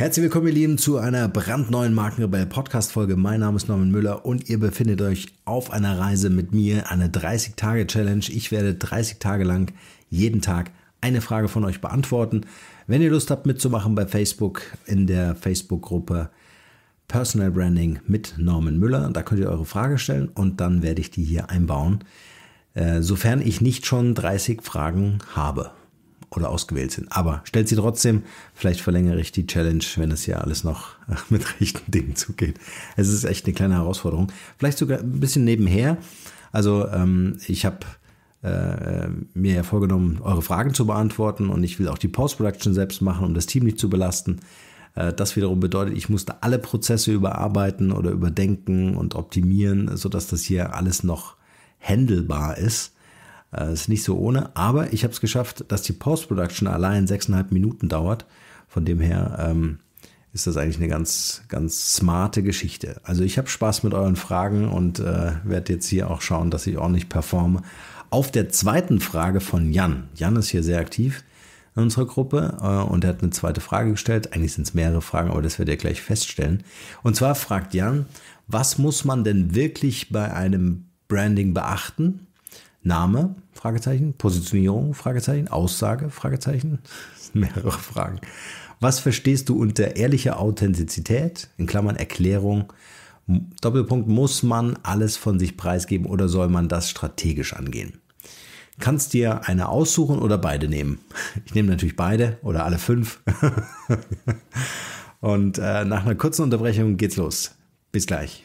Herzlich willkommen, ihr Lieben, zu einer brandneuen Markenrebell Podcast Folge. Mein Name ist Norman Müller und ihr befindet euch auf einer Reise mit mir, eine 30-Tage-Challenge. Ich werde 30 Tage lang jeden Tag eine Frage von euch beantworten. Wenn ihr Lust habt mitzumachen bei Facebook in der Facebook-Gruppe Personal Branding mit Norman Müller, da könnt ihr eure Frage stellen und dann werde ich die hier einbauen, äh, sofern ich nicht schon 30 Fragen habe oder ausgewählt sind. Aber stellt sie trotzdem, vielleicht verlängere ich die Challenge, wenn es hier alles noch äh, mit rechten Dingen zugeht. Es ist echt eine kleine Herausforderung. Vielleicht sogar ein bisschen nebenher. Also ähm, ich habe äh, mir ja vorgenommen, eure Fragen zu beantworten und ich will auch die Post-Production selbst machen, um das Team nicht zu belasten. Äh, das wiederum bedeutet, ich musste alle Prozesse überarbeiten oder überdenken und optimieren, sodass das hier alles noch handelbar ist. Äh, ist nicht so ohne, aber ich habe es geschafft, dass die Post-Production allein sechseinhalb Minuten dauert. Von dem her ähm, ist das eigentlich eine ganz, ganz smarte Geschichte. Also ich habe Spaß mit euren Fragen und äh, werde jetzt hier auch schauen, dass ich ordentlich performe. Auf der zweiten Frage von Jan. Jan ist hier sehr aktiv in unserer Gruppe äh, und er hat eine zweite Frage gestellt. Eigentlich sind es mehrere Fragen, aber das werdet ihr gleich feststellen. Und zwar fragt Jan, was muss man denn wirklich bei einem Branding beachten? Name, Fragezeichen, Positionierung, Fragezeichen, Aussage, Fragezeichen, mehrere Fragen. Was verstehst du unter ehrlicher Authentizität? In Klammern Erklärung. Doppelpunkt, muss man alles von sich preisgeben oder soll man das strategisch angehen? Kannst dir eine aussuchen oder beide nehmen? Ich nehme natürlich beide oder alle fünf. Und äh, nach einer kurzen Unterbrechung geht's los. Bis gleich.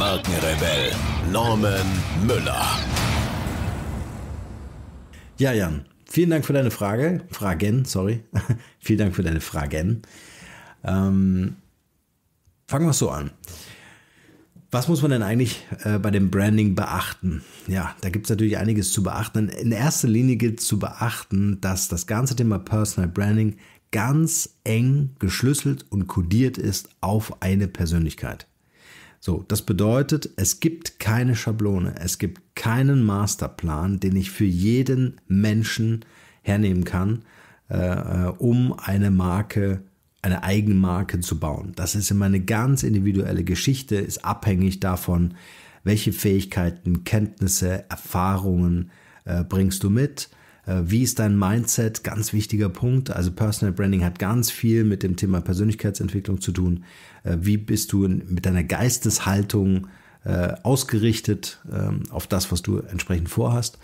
Markenrebell Norman Müller. Ja, Jan, vielen Dank für deine Frage. Fragen, sorry. vielen Dank für deine Fragen. Ähm, fangen wir so an. Was muss man denn eigentlich äh, bei dem Branding beachten? Ja, da gibt es natürlich einiges zu beachten. In erster Linie gilt zu beachten, dass das ganze Thema Personal Branding ganz eng geschlüsselt und kodiert ist auf eine Persönlichkeit. So, das bedeutet, es gibt keine Schablone, es gibt keinen Masterplan, den ich für jeden Menschen hernehmen kann, äh, äh, um eine Marke, eine Eigenmarke zu bauen. Das ist immer eine ganz individuelle Geschichte, ist abhängig davon, welche Fähigkeiten, Kenntnisse, Erfahrungen äh, bringst du mit, äh, wie ist dein Mindset? Ganz wichtiger Punkt. Also Personal Branding hat ganz viel mit dem Thema Persönlichkeitsentwicklung zu tun. Äh, wie bist du mit deiner Geisteshaltung äh, ausgerichtet ähm, auf das, was du entsprechend vorhast?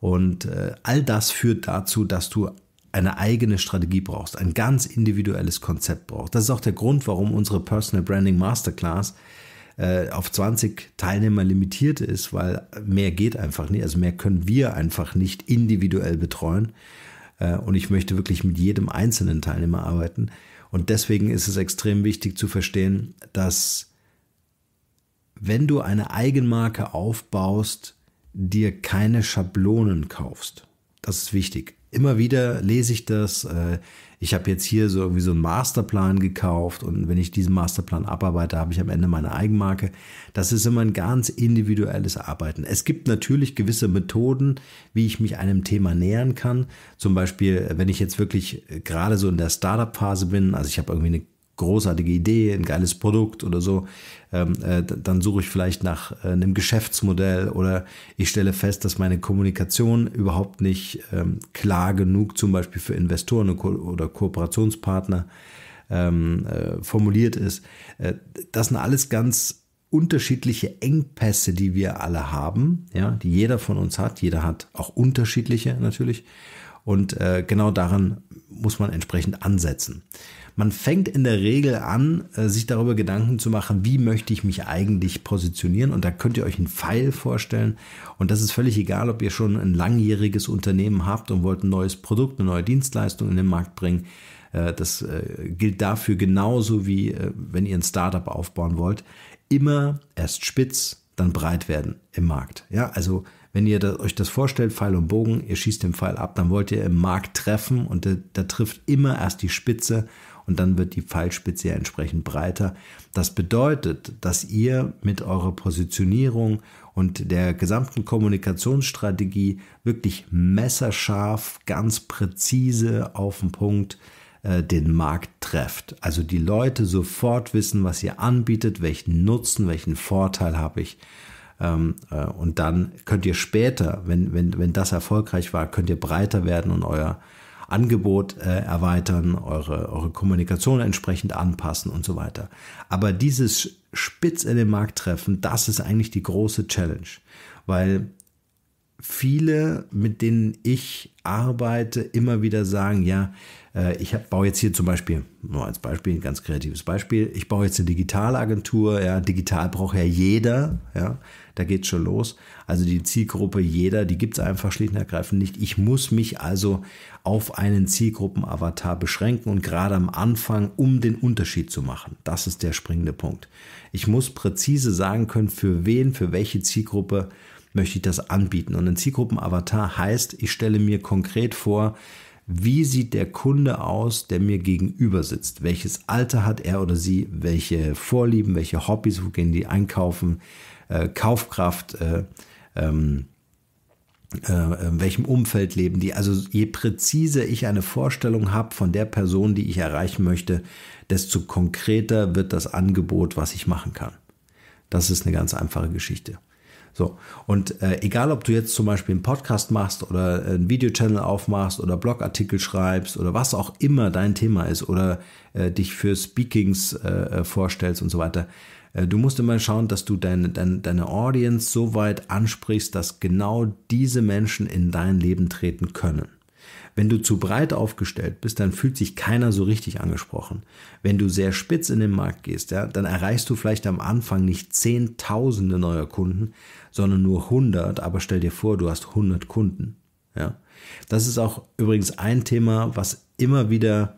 Und all das führt dazu, dass du eine eigene Strategie brauchst, ein ganz individuelles Konzept brauchst. Das ist auch der Grund, warum unsere Personal Branding Masterclass äh, auf 20 Teilnehmer limitiert ist, weil mehr geht einfach nicht. Also mehr können wir einfach nicht individuell betreuen. Äh, und ich möchte wirklich mit jedem einzelnen Teilnehmer arbeiten. Und deswegen ist es extrem wichtig zu verstehen, dass wenn du eine Eigenmarke aufbaust, dir keine Schablonen kaufst. Das ist wichtig. Immer wieder lese ich das. Äh, ich habe jetzt hier so irgendwie so einen Masterplan gekauft und wenn ich diesen Masterplan abarbeite, habe ich am Ende meine Eigenmarke. Das ist immer ein ganz individuelles Arbeiten. Es gibt natürlich gewisse Methoden, wie ich mich einem Thema nähern kann. Zum Beispiel, wenn ich jetzt wirklich gerade so in der Startup-Phase bin, also ich habe irgendwie eine großartige Idee, ein geiles Produkt oder so, ähm, äh, dann suche ich vielleicht nach äh, einem Geschäftsmodell oder ich stelle fest, dass meine Kommunikation überhaupt nicht ähm, klar genug zum Beispiel für Investoren oder, Kooperationspartner ähm, äh, formuliert ist. Äh, das sind alles ganz unterschiedliche Engpässe, die wir alle haben, ja, die jeder von uns hat. Jeder hat auch unterschiedliche natürlich. Und äh, genau daran muss man entsprechend ansetzen. Man fängt in der Regel an, äh, sich darüber Gedanken zu machen, wie möchte ich mich eigentlich positionieren. Und da könnt ihr euch einen Pfeil vorstellen. Und das ist völlig egal, ob ihr schon ein langjähriges Unternehmen habt und wollt ein neues Produkt, eine neue Dienstleistung in den Markt bringen. Äh, das äh, gilt dafür genauso wie wenn ihr ein Startup aufbauen wollt. Immer erst spitz, dann breit werden im Markt. Ja, also wenn ihr euch das vorstellt, Pfeil und Bogen, ihr schießt den Pfeil ab, dann wollt ihr im Markt treffen und da trifft immer erst die Spitze und dann wird die Pfeilspitze entsprechend breiter. Das bedeutet, dass ihr mit eurer Positionierung und der gesamten Kommunikationsstrategie wirklich messerscharf, ganz präzise auf den Punkt äh, den Markt trefft. Also die Leute sofort wissen, was ihr anbietet, welchen Nutzen, welchen Vorteil habe ich. Ähm, äh, und dann könnt ihr später, wenn, wenn, wenn das erfolgreich war, könnt ihr breiter werden und euer Angebot äh, erweitern, eure, eure Kommunikation entsprechend anpassen und so weiter. Aber dieses Spitz in den Markt treffen, das ist eigentlich die große Challenge, weil viele, mit denen ich arbeite, immer wieder sagen, ja, äh, ich hab, baue jetzt hier zum Beispiel, nur als Beispiel, ein ganz kreatives Beispiel, ich baue jetzt eine Digitalagentur, ja, digital braucht ja jeder, ja, da geht schon los. Also die Zielgruppe jeder, die gibt es einfach schlicht und ergreifend nicht. Ich muss mich also auf einen Zielgruppenavatar beschränken und gerade am Anfang, um den Unterschied zu machen. Das ist der springende Punkt. Ich muss präzise sagen können, für wen, für welche Zielgruppe möchte ich das anbieten. Und ein Zielgruppenavatar heißt, ich stelle mir konkret vor, wie sieht der Kunde aus, der mir gegenüber sitzt? Welches Alter hat er oder sie? Welche Vorlieben, welche Hobbys, wo gehen die einkaufen? Äh, Kaufkraft, äh, ähm, äh, in welchem Umfeld leben die. Also je präziser ich eine Vorstellung habe von der Person, die ich erreichen möchte, desto konkreter wird das Angebot, was ich machen kann. Das ist eine ganz einfache Geschichte. So. Und äh, egal, ob du jetzt zum Beispiel einen Podcast machst oder äh, einen Videochannel aufmachst oder Blogartikel schreibst oder was auch immer dein Thema ist oder äh, dich für Speakings äh, äh vorstellst und so weiter, äh, du musst immer schauen, dass du deine, deine, deine Audience so weit ansprichst, dass genau diese Menschen in dein Leben treten können. Wenn du zu breit aufgestellt bist, dann fühlt sich keiner so richtig angesprochen. Wenn du sehr spitz in den Markt gehst, ja, dann erreichst du vielleicht am Anfang nicht Zehntausende neuer Kunden, sondern nur 100, aber stell dir vor, du hast 100 Kunden. Ja. Das ist auch übrigens ein Thema, was immer wieder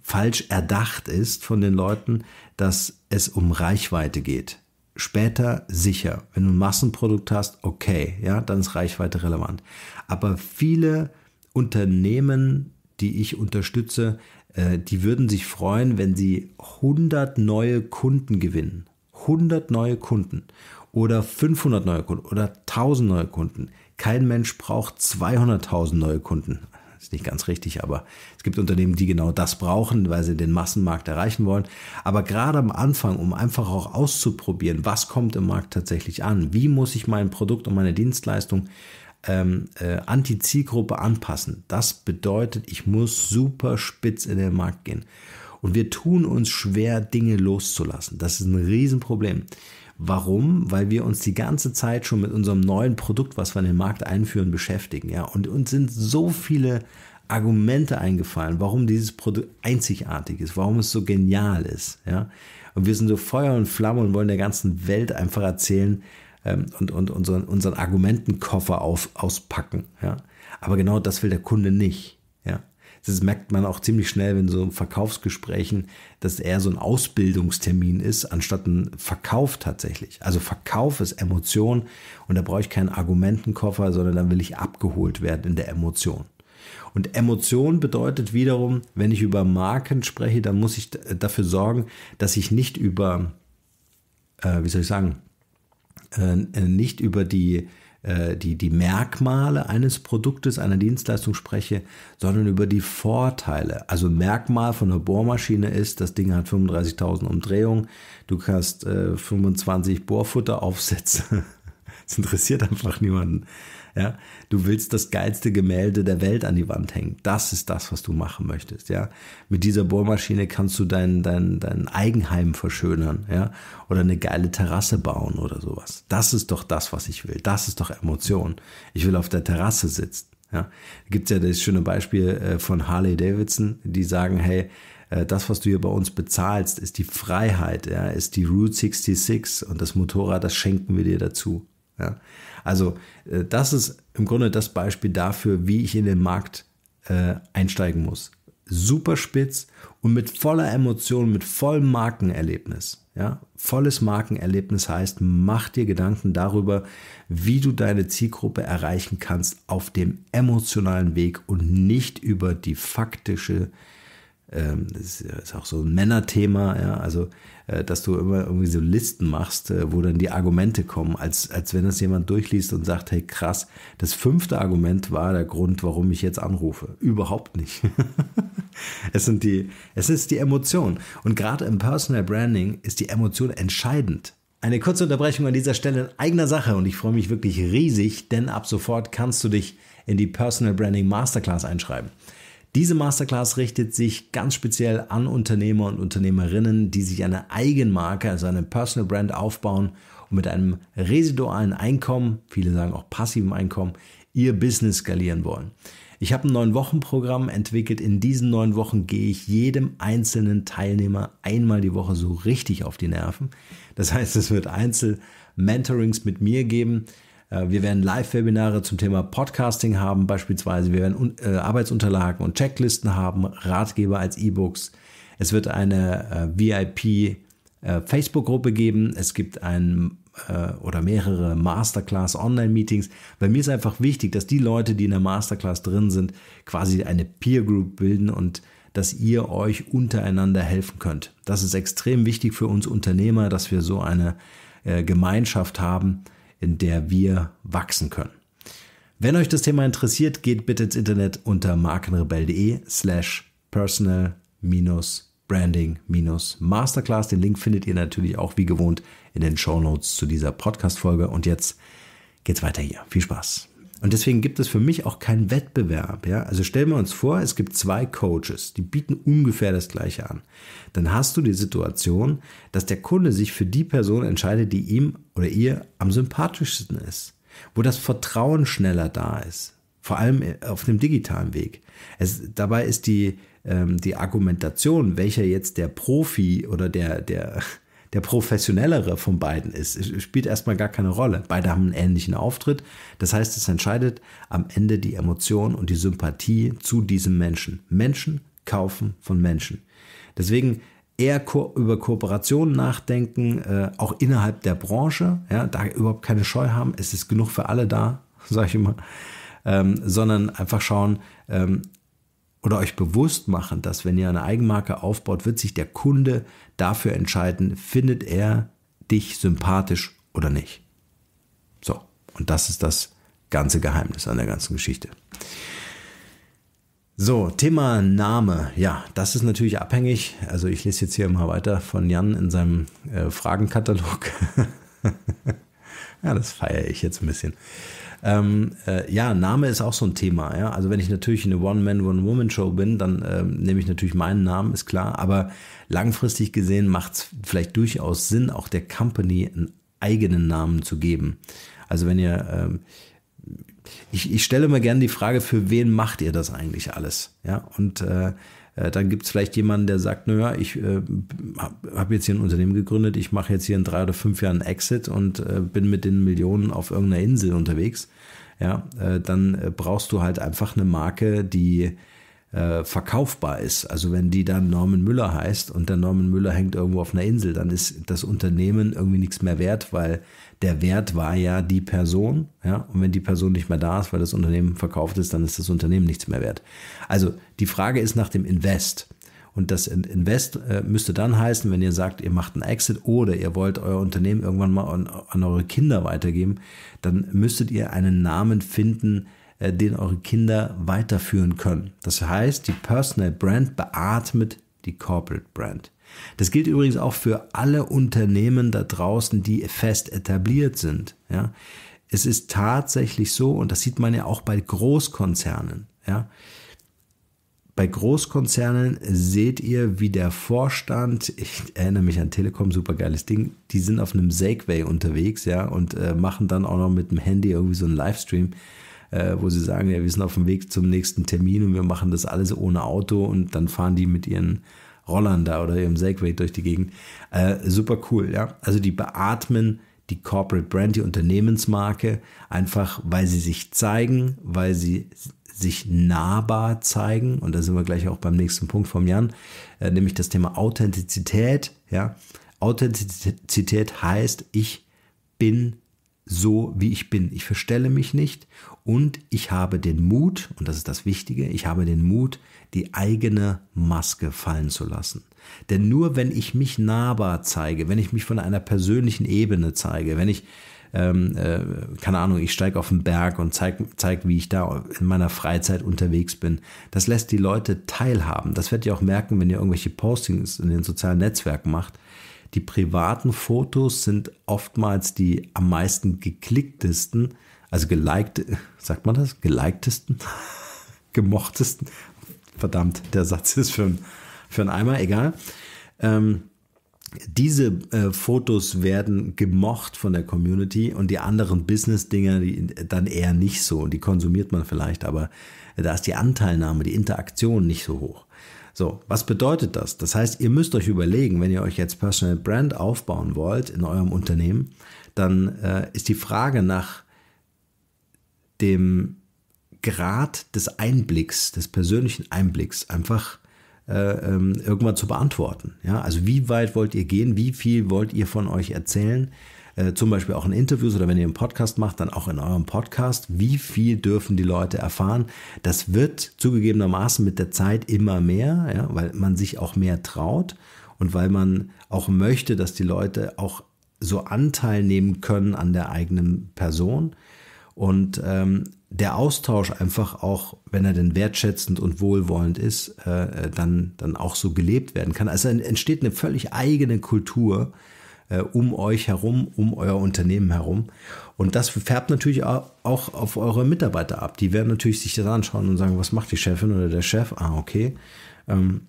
falsch erdacht ist von den Leuten, dass es um Reichweite geht. Später sicher. Wenn du ein Massenprodukt hast, okay, ja, dann ist Reichweite relevant. Aber viele Unternehmen, die ich unterstütze, äh, die würden sich freuen, wenn sie 100 neue Kunden gewinnen. 100 neue Kunden oder 500 neue Kunden oder 1000 neue Kunden. Kein Mensch braucht 200.000 neue Kunden. ist nicht ganz richtig, aber es gibt Unternehmen, die genau das brauchen, weil sie den Massenmarkt erreichen wollen. Aber gerade am Anfang, um einfach auch auszuprobieren, was kommt im Markt tatsächlich an, wie muss ich mein Produkt und meine Dienstleistung äh, ähm, äh, Anti-Zielgruppe anpassen. Das bedeutet, ich muss super spitz in den Markt gehen. Und wir tun uns schwer, Dinge loszulassen. Das ist ein Riesenproblem. Warum? Weil wir uns die ganze Zeit schon mit unserem neuen Produkt, was wir in den Markt einführen, beschäftigen. Ja? Und uns sind so viele Argumente eingefallen, warum dieses Produkt einzigartig ist, warum es so genial ist. Ja? Und wir sind so Feuer und Flamme und wollen der ganzen Welt einfach erzählen, ähm, und, und unseren, unseren Argumentenkoffer auf, auspacken. Ja? Aber genau das will der Kunde nicht. Ja? Das merkt man auch ziemlich schnell in so Verkaufsgesprächen, dass eher so ein Ausbildungstermin ist, anstatt ein Verkauf tatsächlich. Also Verkauf ist Emotion und da brauche ich keinen Argumentenkoffer, sondern dann will ich abgeholt werden in der Emotion. Und Emotion bedeutet wiederum, wenn ich über Marken spreche, dann muss ich dafür sorgen, dass ich nicht über, äh, wie soll ich sagen, äh, äh, nicht über die, äh, die, die Merkmale eines Produktes, einer Dienstleistung spreche, sondern über die Vorteile. Also Merkmal von einer Bohrmaschine ist, das Ding hat 35.000 Umdrehungen, du kannst 25 Bohrfutter aufsetzen. Das interessiert einfach niemanden. Ja, du willst das geilste Gemälde der Welt an die Wand hängen. Das ist das, was du machen möchtest. Ja, mit dieser Bohrmaschine kannst du dein, dein, dein Eigenheim verschönern. Ja, oder eine geile Terrasse bauen oder sowas. Das ist doch das, was ich will. Das ist doch Emotion. Ich will auf der Terrasse sitzen. Ja, gibt ja das schöne Beispiel äh, von Harley Davidson, die sagen, hey, äh, das, was du hier bei uns bezahlst, ist die Freiheit, ja, ist die Route 66 und das Motorrad, das schenken wir dir dazu. Ja? Also äh, das ist im Grunde das Beispiel dafür, wie ich in den Markt äh, einsteigen muss. Super spitz und mit voller Emotion, mit vollem Markenerlebnis. Ja? Volles Markenerlebnis heißt, mach dir Gedanken darüber, wie du deine Zielgruppe erreichen kannst auf dem emotionalen Weg und nicht über die faktische äh, ähm, das ist auch so ein Männerthema, ja, also äh, dass du immer irgendwie so Listen machst, äh, wo dann die Argumente kommen, als, als wenn das jemand durchliest und sagt, hey krass, das fünfte Argument war der Grund, warum ich jetzt anrufe. Überhaupt nicht. es, sind die, es ist die Emotion. Und gerade im Personal Branding ist die Emotion entscheidend. Eine kurze Unterbrechung an dieser Stelle in eigener Sache und ich freue mich wirklich riesig, denn ab sofort kannst du dich in die Personal Branding Masterclass einschreiben. Diese Masterclass richtet sich ganz speziell an Unternehmer und Unternehmerinnen, die sich eine Eigenmarke, also eine Personal Brand aufbauen und mit einem residualen Einkommen, viele sagen auch passivem Einkommen, ihr Business skalieren wollen. Ich habe ein neun Wochen Programm entwickelt. In diesen neun Wochen gehe ich jedem einzelnen Teilnehmer einmal die Woche so richtig auf die Nerven. Das heißt, es wird Einzel-Mentorings mit mir geben äh, wir werden Live-Webinare zum Thema Podcasting haben beispielsweise. Wir werden äh, Arbeitsunterlagen und Checklisten haben, Ratgeber als E-Books. Es wird eine äh, VIP-Facebook-Gruppe geben. Es gibt ein oder mehrere Masterclass Online-Meetings. Bei mir ist einfach wichtig, dass die Leute, die in der Masterclass drin sind, quasi eine Peer Group bilden und dass ihr euch untereinander helfen könnt. Das ist extrem wichtig für uns Unternehmer, dass wir so eine Gemeinschaft haben, in der wir wachsen können. Wenn euch das Thema interessiert, geht bitte ins Internet unter markenrebell.de slash personal Branding Masterclass. Den Link findet ihr natürlich auch wie gewohnt in den Show Notes zu dieser Podcast-Folge. Und jetzt geht's weiter hier. Viel Spaß! Und deswegen gibt es für mich auch keinen Wettbewerb. Ja? Also stellen wir uns vor, es gibt zwei Coaches, die bieten ungefähr das gleiche an. Dann hast du die Situation, dass der Kunde sich für die Person entscheidet, die ihm oder ihr am sympathischsten ist, wo das Vertrauen schneller da ist. Vor allem äh, auf dem digitalen Weg. Es, dabei ist die, ähm, die Argumentation, welcher jetzt der Profi oder der, der, der professionellere von beiden ist, spielt erstmal gar keine Rolle. Beide haben einen ähnlichen Auftritt. Das heißt, es entscheidet am Ende die Emotion und die Sympathie zu diesem Menschen. Menschen kaufen von Menschen. Deswegen eher ko über Kooperationen nachdenken, äh, auch innerhalb der Branche, ja, da überhaupt keine Scheu haben, es ist genug für alle da, sage ich immer, ähm, sondern einfach schauen, ähm, oder euch bewusst machen, dass wenn ihr eine Eigenmarke aufbaut, wird sich der Kunde dafür entscheiden, findet er dich sympathisch oder nicht. So, und das ist das ganze Geheimnis an der ganzen Geschichte. So, Thema Name. Ja, das ist natürlich abhängig. Also ich lese jetzt hier mal weiter von Jan in seinem äh, Fragenkatalog. ja, das feiere ich jetzt ein bisschen. Ähm, äh, ja, Name ist auch so ein Thema. Ja? Also wenn ich natürlich eine One-Man, One-Woman-Show bin, dann ähm, nehme ich natürlich meinen Namen, ist klar. Aber langfristig gesehen macht es vielleicht durchaus Sinn, auch der Company einen eigenen Namen zu geben. Also wenn ihr... Ähm, ich, ich stelle immer gerne die Frage, für wen macht ihr das eigentlich alles? Ja, und äh, äh, dann gibt es vielleicht jemanden, der sagt, naja, ich äh, habe jetzt hier ein Unternehmen gegründet, ich mache jetzt hier in drei oder fünf Jahren Exit und äh, bin mit den Millionen auf irgendeiner Insel unterwegs. Ja, äh, dann äh, brauchst du halt einfach eine Marke, die verkaufbar ist. Also wenn die dann Norman Müller heißt und der Norman Müller hängt irgendwo auf einer Insel, dann ist das Unternehmen irgendwie nichts mehr wert, weil der Wert war ja die Person. Ja? Und wenn die Person nicht mehr da ist, weil das Unternehmen verkauft ist, dann ist das Unternehmen nichts mehr wert. Also die Frage ist nach dem Invest. Und das Invest äh, müsste dann heißen, wenn ihr sagt, ihr macht einen Exit oder ihr wollt euer Unternehmen irgendwann mal an, an eure Kinder weitergeben, dann müsstet ihr einen Namen finden, äh, den eure Kinder weiterführen können. Das heißt, die Personal Brand beatmet die Corporate Brand. Das gilt übrigens auch für alle Unternehmen da draußen, die fest etabliert sind. Ja. Es ist tatsächlich so, und das sieht man ja auch bei Großkonzernen. Ja. Bei Großkonzernen seht ihr, wie der Vorstand, ich erinnere mich an Telekom, super geiles Ding, die sind auf einem Segway unterwegs, ja, und äh, machen dann auch noch mit dem Handy irgendwie so einen Livestream, äh, wo sie sagen, ja, wir sind auf dem Weg zum nächsten Termin und wir machen das alles ohne Auto und dann fahren die mit ihren Rollern da oder ihrem Segway durch die Gegend. Äh, super cool, ja. Also die beatmen die Corporate Brand, die Unternehmensmarke, einfach weil sie sich zeigen, weil sie sich nahbar zeigen. Und da sind wir gleich auch beim nächsten Punkt vom Jan, äh, nämlich das Thema Authentizität. Ja? Authentizität heißt, ich bin so, wie ich bin. Ich verstelle mich nicht und ich habe den Mut, und das ist das Wichtige, ich habe den Mut, die eigene Maske fallen zu lassen. Denn nur wenn ich mich nahbar zeige, wenn ich mich von einer persönlichen Ebene zeige, wenn ich, ähm, äh, keine Ahnung, ich steige auf den Berg und zeige, zeig, wie ich da in meiner Freizeit unterwegs bin, das lässt die Leute teilhaben. Das werdet ihr auch merken, wenn ihr irgendwelche Postings in den sozialen Netzwerken macht. Die privaten Fotos sind oftmals die am meisten geklicktesten, also geliked, sagt man das? Geleiktesten? Gemochtesten? Verdammt, der Satz ist für, für Eimer, egal. Ähm, diese äh, Fotos werden gemocht von der Community und die anderen Business-Dinger dann eher nicht so. Und die konsumiert man vielleicht, aber da ist die Anteilnahme, die Interaktion nicht so hoch. So, was bedeutet das? Das heißt, ihr müsst euch überlegen, wenn ihr euch jetzt Personal Brand aufbauen wollt in eurem Unternehmen, dann äh, ist die Frage nach dem Grad des Einblicks, des persönlichen Einblicks einfach äh, ähm, irgendwann zu beantworten. Ja? Also wie weit wollt ihr gehen, wie viel wollt ihr von euch erzählen? Äh, zum Beispiel auch in Interviews oder wenn ihr einen Podcast macht, dann auch in eurem Podcast. Wie viel dürfen die Leute erfahren? Das wird zugegebenermaßen mit der Zeit immer mehr, ja? weil man sich auch mehr traut und weil man auch möchte, dass die Leute auch so Anteil nehmen können an der eigenen Person. Und ähm, der Austausch einfach auch, wenn er denn wertschätzend und wohlwollend ist, äh, äh dann, dann auch so gelebt werden kann. Also entsteht eine völlig eigene Kultur äh, um euch herum, um euer Unternehmen herum. Und das färbt natürlich auch, auf eure Mitarbeiter ab. Die werden natürlich sich das anschauen und sagen, was macht die Chefin oder der Chef? Ah, okay. Ähm,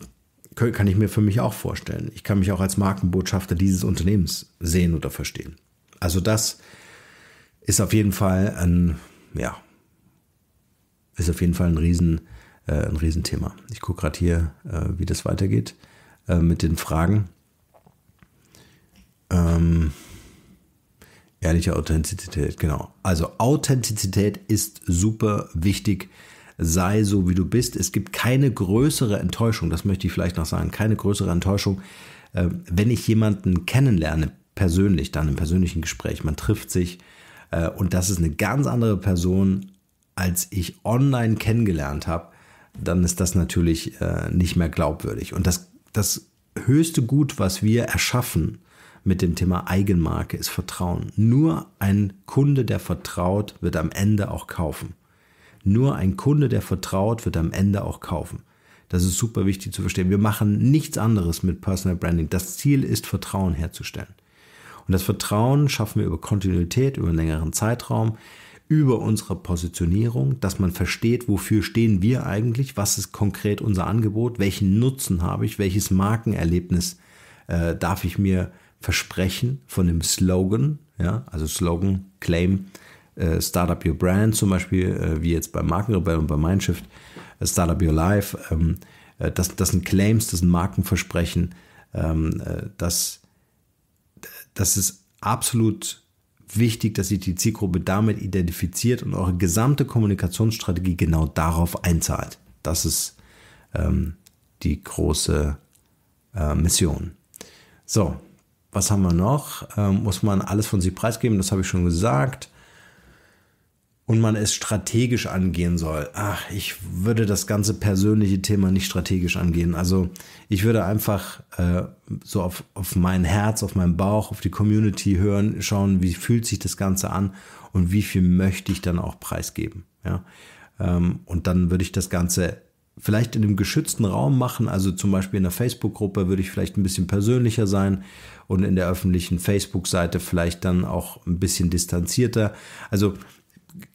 kann ich mir für mich auch vorstellen. Ich kann mich auch als Markenbotschafter dieses Unternehmens sehen oder verstehen. Also das ist auf jeden Fall ein, ja, ist auf jeden Fall ein Riesen, äh, ein Riesenthema. Ich gucke gerade hier, äh, wie das weitergeht äh, mit den Fragen. Ähm, ehrliche Authentizität, genau. Also Authentizität ist super wichtig. Sei so, wie du bist. Es gibt keine größere Enttäuschung, das möchte ich vielleicht noch sagen, keine größere Enttäuschung, äh, wenn ich jemanden kennenlerne, persönlich, dann im persönlichen Gespräch. Man trifft sich, äh, und das ist eine ganz andere Person, als ich online kennengelernt habe, dann ist das natürlich äh, nicht mehr glaubwürdig. Und das, das höchste Gut, was wir erschaffen mit dem Thema Eigenmarke, ist Vertrauen. Nur ein Kunde, der vertraut, wird am Ende auch kaufen. Nur ein Kunde, der vertraut, wird am Ende auch kaufen. Das ist super wichtig zu verstehen. Wir machen nichts anderes mit Personal Branding. Das Ziel ist, Vertrauen herzustellen. Und das Vertrauen schaffen wir über Kontinuität, über einen längeren Zeitraum, über unsere Positionierung, dass man versteht, wofür stehen wir eigentlich, was ist konkret unser Angebot, welchen Nutzen habe ich, welches Markenerlebnis äh, darf ich mir versprechen von dem Slogan, ja, also Slogan, Claim, äh, Startup Your Brand zum Beispiel, äh, wie jetzt bei Markenrebell und bei Mindshift, äh, Startup Your Life, ähm, äh, das, das sind Claims, das sind Markenversprechen, ähm, äh, das das ist absolut wichtig, dass sich die Zielgruppe damit identifiziert und eure gesamte Kommunikationsstrategie genau darauf einzahlt. Das ist ähm, die große äh, Mission. So, was haben wir noch? Ähm, muss man alles von sich preisgeben? Das habe ich schon gesagt und man es strategisch angehen soll. Ach, ich würde das ganze persönliche Thema nicht strategisch angehen. Also ich würde einfach äh, so auf, auf mein Herz, auf meinen Bauch, auf die Community hören, schauen, wie fühlt sich das Ganze an und wie viel möchte ich dann auch preisgeben. Ja? Ähm, und dann würde ich das Ganze vielleicht in einem geschützten Raum machen, also zum Beispiel in der Facebook-Gruppe würde ich vielleicht ein bisschen persönlicher sein und in der öffentlichen Facebook-Seite vielleicht dann auch ein bisschen distanzierter. Also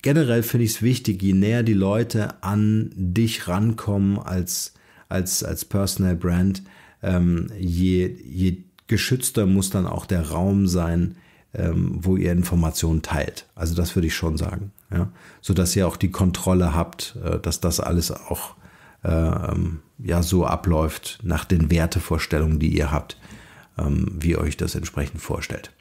generell finde ich es wichtig, je näher die Leute an dich rankommen als, als, als Personal Brand, ähm, je, je geschützter muss dann auch der Raum sein, ähm, wo ihr Informationen teilt. Also das würde ich schon sagen. Ja? Sodass ihr auch die Kontrolle habt, äh, dass das alles auch äh, ja, so abläuft nach den Wertevorstellungen, die ihr habt, ähm, wie ihr euch das entsprechend vorstellt.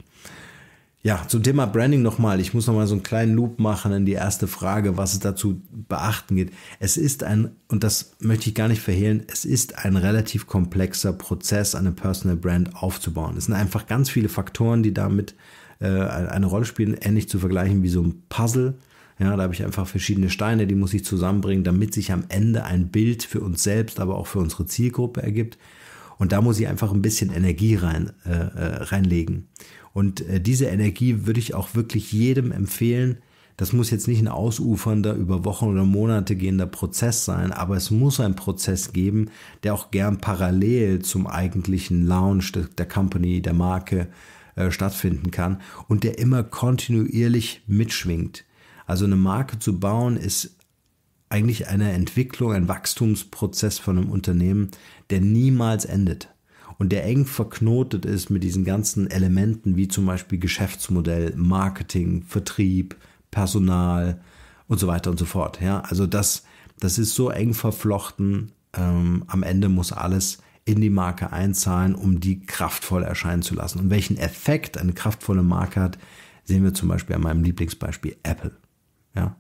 Ja, zum Thema Branding nochmal. Ich muss nochmal so einen kleinen Loop machen in die erste Frage, was es dazu beachten geht. Es ist ein, und das möchte ich gar nicht verhehlen, es ist ein relativ komplexer Prozess, eine Personal Brand aufzubauen. Es sind einfach ganz viele Faktoren, die damit äh, eine Rolle spielen, ähnlich zu vergleichen wie so ein Puzzle. Ja, da habe ich einfach verschiedene Steine, die muss ich zusammenbringen, damit sich am Ende ein Bild für uns selbst, aber auch für unsere Zielgruppe ergibt. Und da muss ich einfach ein bisschen Energie rein, äh, äh reinlegen. Und äh, diese Energie würde ich auch wirklich jedem empfehlen. Das muss jetzt nicht ein ausufernder, über Wochen oder Monate gehender Prozess sein, aber es muss einen Prozess geben, der auch gern parallel zum eigentlichen Launch der, der Company, der Marke äh, stattfinden kann und der immer kontinuierlich mitschwingt. Also eine Marke zu bauen ist eigentlich eine Entwicklung, ein Wachstumsprozess von einem Unternehmen, der niemals endet und der eng verknotet ist mit diesen ganzen Elementen wie zum Beispiel Geschäftsmodell, Marketing, Vertrieb, Personal und so weiter und so fort. Ja, also das, das ist so eng verflochten. Ähm, am Ende muss alles in die Marke einzahlen, um die kraftvoll erscheinen zu lassen. Und welchen Effekt eine kraftvolle Marke hat, sehen wir zum Beispiel an meinem Lieblingsbeispiel Apple. Ja,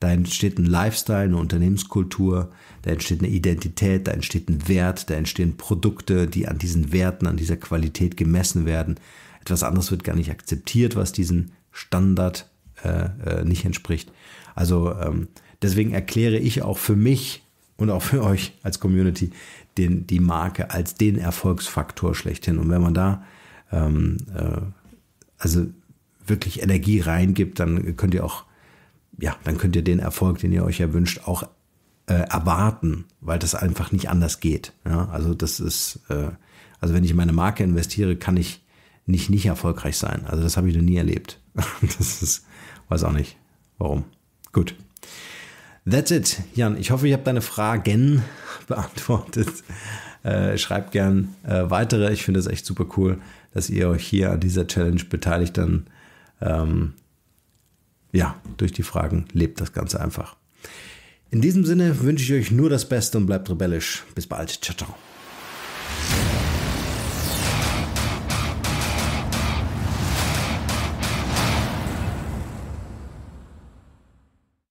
da entsteht ein Lifestyle, eine Unternehmenskultur, da entsteht eine Identität, da entsteht ein Wert, da entstehen Produkte, die an diesen Werten, an dieser Qualität gemessen werden. Etwas anderes wird gar nicht akzeptiert, was diesen Standard äh, äh, nicht entspricht. Also ähm, deswegen erkläre ich auch für mich und auch für euch als Community den, die Marke als den Erfolgsfaktor schlechthin. Und wenn man da ähm, äh, also wirklich Energie reingibt, dann könnt ihr auch ja, dann könnt ihr den Erfolg, den ihr euch ja wünscht, auch äh, erwarten, weil das einfach nicht anders geht. Ja? Also das ist, äh, also wenn ich in meine Marke investiere, kann ich nicht nicht erfolgreich sein. Also das habe ich noch nie erlebt. Das ist, weiß auch nicht, warum. Gut. That's it, Jan. Ich hoffe, ich habe deine Fragen beantwortet. Äh, schreibt gern äh, weitere. Ich finde es echt super cool, dass ihr euch hier an dieser Challenge beteiligt. Dann ähm, ja, durch die Fragen lebt das Ganze einfach. In diesem Sinne wünsche ich euch nur das Beste und bleibt rebellisch. Bis bald. Ciao, ciao.